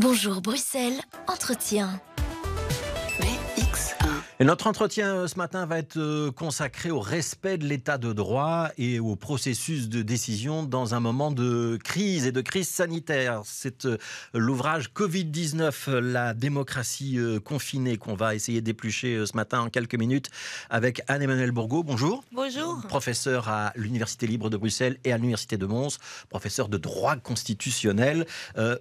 Bonjour Bruxelles, entretien notre entretien euh, ce matin va être euh, consacré au respect de l'état de droit et au processus de décision dans un moment de crise et de crise sanitaire. C'est euh, l'ouvrage Covid-19, la démocratie confinée qu'on va essayer d'éplucher ce matin en quelques minutes avec anne Emmanuel Bourgault. Bonjour. Bonjour. Professeur à l'Université libre de Bruxelles et à l'Université de Mons, professeur de droit constitutionnel.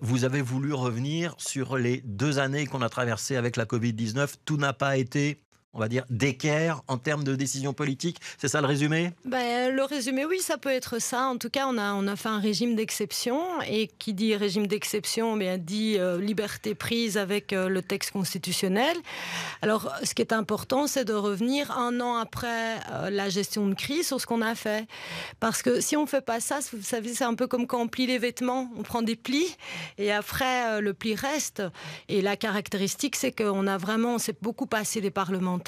Vous avez voulu revenir sur les deux années qu'on a traversées avec la Covid-19. Tout n'a pas été on va dire, d'équerre en termes de décision politique C'est ça le résumé ben, Le résumé, oui, ça peut être ça. En tout cas, on a, on a fait un régime d'exception. Et qui dit régime d'exception, eh bien dit euh, liberté prise avec euh, le texte constitutionnel. Alors, ce qui est important, c'est de revenir un an après euh, la gestion de crise sur ce qu'on a fait. Parce que si on ne fait pas ça, vous savez, c'est un peu comme quand on plie les vêtements. On prend des plis et après, le pli reste. Et la caractéristique, c'est qu'on a vraiment, on s'est beaucoup passé des parlements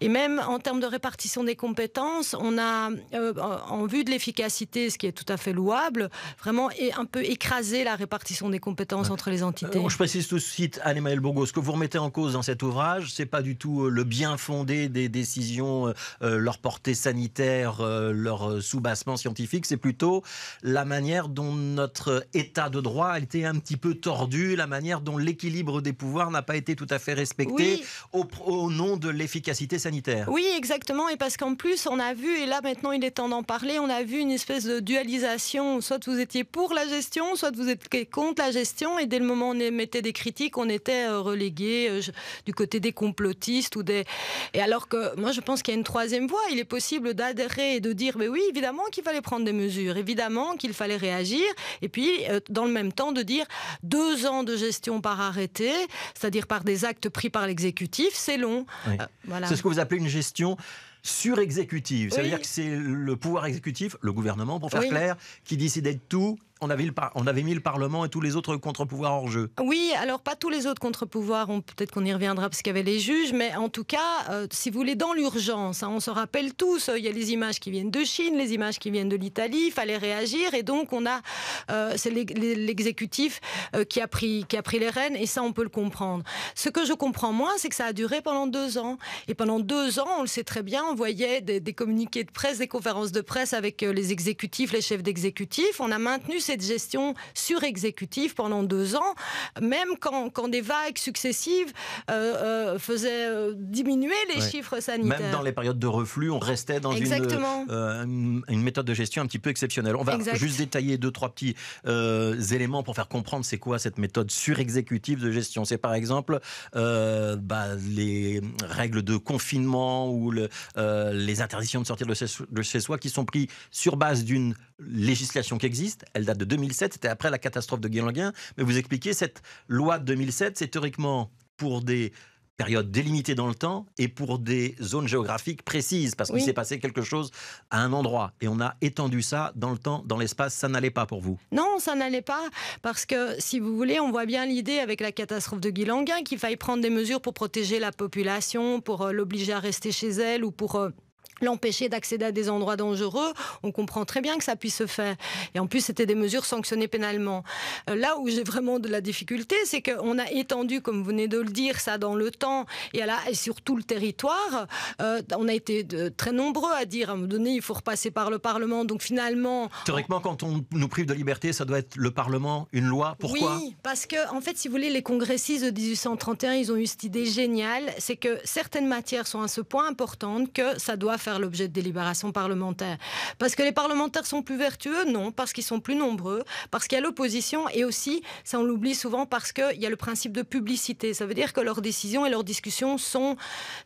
et même en termes de répartition des compétences, on a, euh, en vue de l'efficacité, ce qui est tout à fait louable, vraiment et un peu écrasé la répartition des compétences entre les entités. Euh, je précise tout de suite, Anne-Emmanuel Bourgo, ce que vous remettez en cause dans cet ouvrage, c'est pas du tout euh, le bien fondé des décisions, leur portée sanitaire, leur sous soubassement scientifique, c'est plutôt la manière dont notre état de droit a été un petit peu tordu, la manière dont l'équilibre des pouvoirs n'a pas été tout à fait respecté au, au, nom de l'efficacité sanitaire. Oui, exactement. Et parce qu'en plus, on a vu, et là maintenant il est temps d'en parler, on a vu une espèce de dualisation. Soit vous étiez pour la gestion, soit vous étiez contre la gestion. Et dès le moment où on émettait des critiques, on était euh, relégué euh, du côté des complotistes ou des. Et alors que moi, je pense qu'il y a une troisième voie. Il est possible d'adhérer et de dire, mais oui, évidemment qu'il fallait prendre des mesures, évidemment qu'il fallait réagir. Et puis, euh, dans le même temps, de dire deux ans de gestion par arrêté, c'est-à-dire par des actes pris par l'exécutif, c'est long. Ah, c'est ce que vous appelez une gestion surexécutive. cest Ça veut dire que c'est le pouvoir exécutif, le gouvernement pour faire clair, qui décidait de tout on avait, mis le Parlement et tous les autres contre-pouvoirs en jeu. Oui, alors pas tous les autres contre-pouvoirs, peut-être qu'on y reviendra parce qu'il y avait les juges, mais en tout cas, euh, si vous voulez, dans l'urgence, hein, on se rappelle tous, euh, il y a les images qui viennent de Chine, les images qui viennent de l'Italie, il fallait réagir et donc on a, euh, c'est l'exécutif qui, a pris, les rênes et ça on peut le comprendre. Ce que je comprends moins, c'est que ça a duré pendant deux ans. Et pendant deux ans, on le sait très bien, on voyait des, communiqués de presse, des conférences de presse avec les exécutifs, les chefs d'exécutifs. on a maintenu ces cette gestion surexécutive pendant deux ans, même quand, des vagues successives euh, euh, faisaient euh, diminuer les chiffres sanitaires. Même dans les périodes de reflux, on restait dans Une, une, méthode de gestion un petit peu exceptionnelle. On va juste détailler deux, trois petits éléments pour faire comprendre c'est quoi cette méthode surexécutive de gestion. C'est par exemple bah, les règles de confinement ou le, les interdictions de sortir de chez, soi qui sont prises sur base d'une législation qui existe. Elle date 2007, c'était après la catastrophe de Guélanguin, mais vous expliquez, cette loi de 2007, c'est théoriquement pour des périodes délimitées dans le temps et pour des zones géographiques précises, parce qu'il s'est passé quelque chose à un endroit. Et on a étendu ça dans le temps, dans l'espace. Ça n'allait pas pour vous Non, ça n'allait pas, parce que si vous voulez, on voit bien l'idée avec la catastrophe de Guilanguin qu'il faille prendre des mesures pour protéger la population, pour euh, l'obliger à rester chez elle ou pour... Euh, l'empêcher d'accéder à des endroits dangereux, on comprend très bien que ça puisse se faire. Et en plus, c'était des mesures sanctionnées pénalement. Euh, là où j'ai vraiment de la difficulté, c'est qu'on a étendu, comme vous venez de le dire, ça dans le temps et, là, et sur tout le territoire. Euh, on a été de, très nombreux à dire, à un moment donné, il faut repasser par le Parlement. Donc finalement... Théoriquement, quand on nous prive de liberté, ça doit être le Parlement, une loi. Pourquoi Oui, parce que, en fait, si vous voulez, les congressistes de 1831, ils ont eu cette idée géniale, c'est que certaines matières sont à ce point importantes que ça doit l'objet de délibération parlementaire Parce que les parlementaires sont plus vertueux Non, parce qu'ils sont plus nombreux, parce qu'il y a l'opposition et aussi, ça on l'oublie souvent, parce qu'il y a le principe de publicité. Ça veut dire que leurs décisions et leurs discussions sont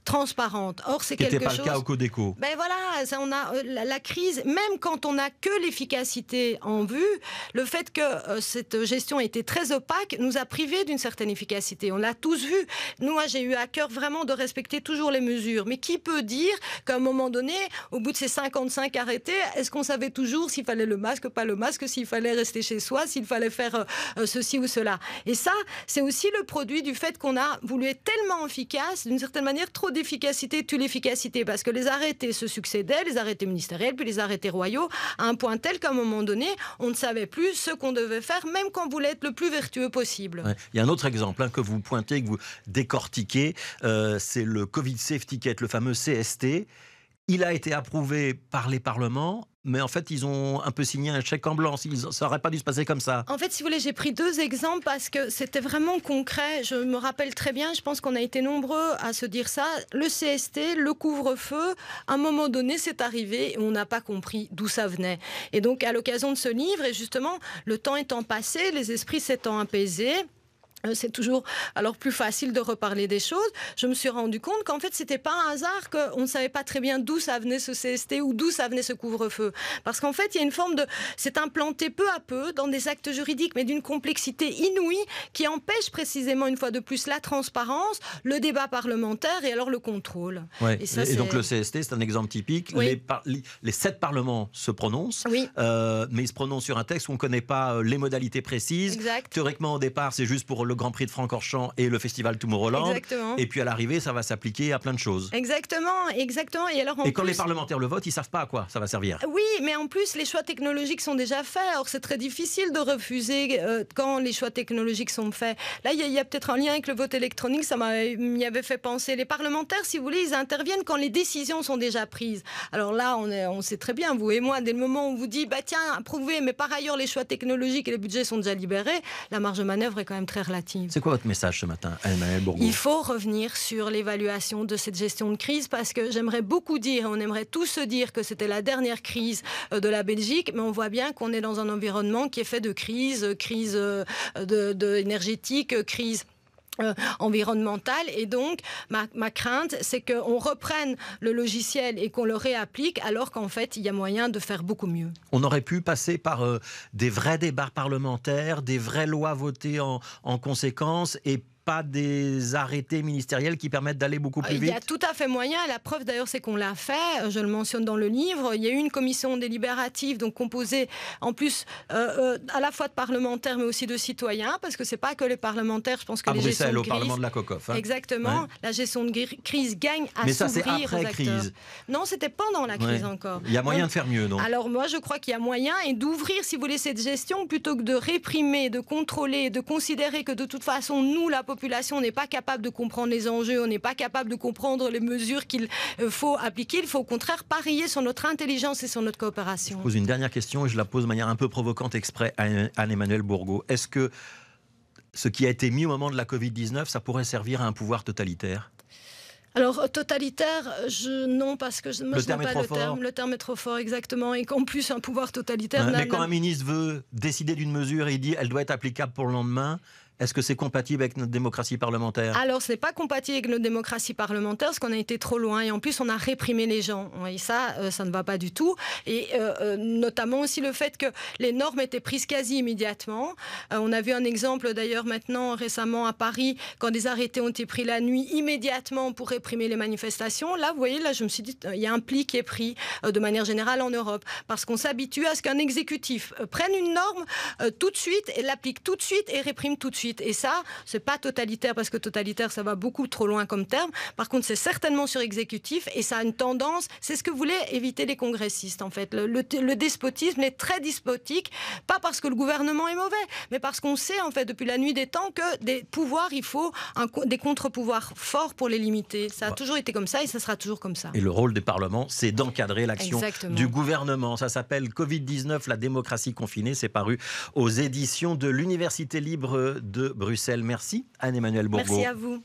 transparentes. Or, c'est quelque chose. pas le cas au Codeco. Ben voilà, ça, on a euh, la, crise, même quand on n'a que l'efficacité en vue, le fait que euh, cette gestion était très opaque nous a privé d'une certaine efficacité. On l'a tous vu. moi j'ai eu à cœur vraiment de respecter toujours les mesures. Mais qui peut dire qu'à un moment donné, au bout de ces 55 arrêtés, est-ce qu'on savait toujours s'il fallait le masque, pas le masque, s'il fallait rester chez soi, s'il fallait faire euh, euh, ceci ou cela Et ça, c'est aussi le produit du fait qu'on a voulu être tellement efficace, d'une certaine manière, trop d'efficacité tue l'efficacité, parce que les arrêtés se succédaient, les arrêtés ministériels, puis les arrêtés royaux, à un point tel qu'à un moment donné, on ne savait plus ce qu'on devait faire, même quand on voulait être le plus vertueux possible. Il y a un autre exemple hein, que vous pointez, que vous décortiquez, euh, c'est le Covid Safety Ticket, le fameux CST il a été approuvé par les parlements, mais en fait, ils ont un peu signé un chèque en blanc. Ça n'aurait pas dû se passer comme ça. En fait, si vous voulez, j'ai pris deux exemples parce que c'était vraiment concret. Je me rappelle très bien, je pense qu'on a été nombreux à se dire ça. Le CST, le couvre-feu, à un moment donné, c'est arrivé et on n'a pas compris d'où ça venait. Et donc, à l'occasion de ce livre, et justement, le temps étant passé, les esprits s'étant apaisés, euh, c'est toujours alors plus facile de reparler des choses. Je me suis rendu compte qu'en fait, c'était pas un hasard qu'on ne savait pas très bien d'où ça venait ce CST ou d'où ça venait ce couvre-feu. Parce qu'en fait, il y a une forme de. C'est implanté peu à peu dans des actes juridiques, mais d'une complexité inouïe qui empêche précisément, une fois de plus, la transparence, le débat parlementaire et alors le contrôle. Et, donc le CST, c'est un exemple typique. Les, sept parlements se prononcent, euh, mais ils se prononcent sur un texte où on ne connaît pas euh, les modalités précises. Théoriquement, au départ, c'est juste pour le Grand Prix de Francorchamps et le Festival Tomorrowland. Exactement. Et puis à l'arrivée, ça va s'appliquer à plein de choses. Exactement, exactement. Et, alors, en quand les parlementaires le votent, ils savent pas à quoi ça va servir. Oui, mais en plus, les choix technologiques sont déjà faits. alors c'est très difficile de refuser euh, quand les choix technologiques sont faits. Là, il y a, peut-être un lien avec le vote électronique. Ça m'y avait fait penser. Les parlementaires, si vous voulez, ils interviennent quand les décisions sont déjà prises. Alors là, on, on sait très bien, vous et moi, dès le moment où on vous dit, bah tiens, approuvez, mais par ailleurs, les choix technologiques et les budgets sont déjà libérés, la marge de manœuvre est quand même très relative. C'est quoi votre message ce matin, anne Il faut revenir sur l'évaluation de cette gestion de crise parce que j'aimerais beaucoup dire, on aimerait tous se dire que c'était la dernière crise euh, de la Belgique, mais on voit bien qu'on est dans un environnement qui est fait de crises, crise, euh, crise euh, de, énergétique, crise euh, environnementale. Et donc, ma, crainte, c'est qu'on reprenne le logiciel et qu'on le réapplique, alors qu'en fait, il y a moyen de faire beaucoup mieux. On aurait pu passer par euh, des vrais débats parlementaires, des vraies lois votées en, en conséquence, et pas des arrêtés ministériels qui permettent d'aller beaucoup ah, plus vite Il y a tout à fait moyen. La preuve d'ailleurs, c'est qu'on l'a fait. Euh, je le mentionne dans le livre. Il y a eu une commission délibérative, donc composée en plus euh, euh, à la fois de parlementaires mais aussi de citoyens, parce que c'est pas que les parlementaires. Je pense que les Bruxelles, au Parlement de la COCOF. Hein. Exactement. La gestion de crise gagne à s'ouvrir. Mais ça, c'est après crise. Non, c'était pendant la crise encore. Il y a moyen de faire mieux, non Alors moi, je crois qu'il y a moyen et d'ouvrir, si vous voulez, cette gestion plutôt que de réprimer, de contrôler, de considérer que de toute façon nous, la population on n'est pas capable de comprendre les enjeux, on n'est pas capable de comprendre les mesures qu'il euh, faut appliquer. Il faut au contraire parier sur notre intelligence et sur notre coopération. Je pose une dernière question et je la pose de manière un peu provocante exprès à Emmanuel Bourgault. Est-ce que ce qui a été mis au moment de la Covid-19, ça pourrait servir à un pouvoir totalitaire alors totalitaire, je, non parce que je ne pas le terme. Le terme est trop fort, exactement, et qu'en plus un pouvoir totalitaire. mais quand un ministre veut décider d'une mesure et il dit elle doit être applicable pour le lendemain, est-ce que c'est compatible avec notre démocratie parlementaire Alors, ce n'est pas compatible avec notre démocratie parlementaire, parce qu'on a été trop loin. Et en plus, on a réprimé les gens. Et ça, euh, ça ne va pas du tout. Et euh, euh, notamment aussi le fait que les normes étaient prises quasi immédiatement. on a vu un exemple d'ailleurs maintenant récemment à Paris, quand des arrêtés ont été pris la nuit immédiatement pour réprimer les manifestations. Là, vous voyez, là, je me suis dit, il y a un pli qui est pris de manière générale en Europe, parce qu'on s'habitue à ce qu'un exécutif prenne une norme tout de suite, et l'applique tout de suite et réprime tout de suite. Et ça, c'est pas totalitaire parce que totalitaire, ça va beaucoup trop loin comme terme. Par contre, c'est certainement sur-exécutif et ça a une tendance. C'est ce que voulaient éviter les congressistes, en fait. Le, despotisme est très despotique, pas parce que le gouvernement est mauvais, mais parce qu'on sait, en fait, depuis la nuit des temps, que des pouvoirs, il faut des contre-pouvoirs forts pour les limiter. Ça a bah. toujours été comme ça et ça sera toujours comme ça. Et le rôle des parlements, c'est d'encadrer l'action du gouvernement. Ça s'appelle Covid-19, la démocratie confinée. C'est paru aux éditions de l'Université libre de de Bruxelles. Merci anne emmanuel Bourbeau. Merci à vous.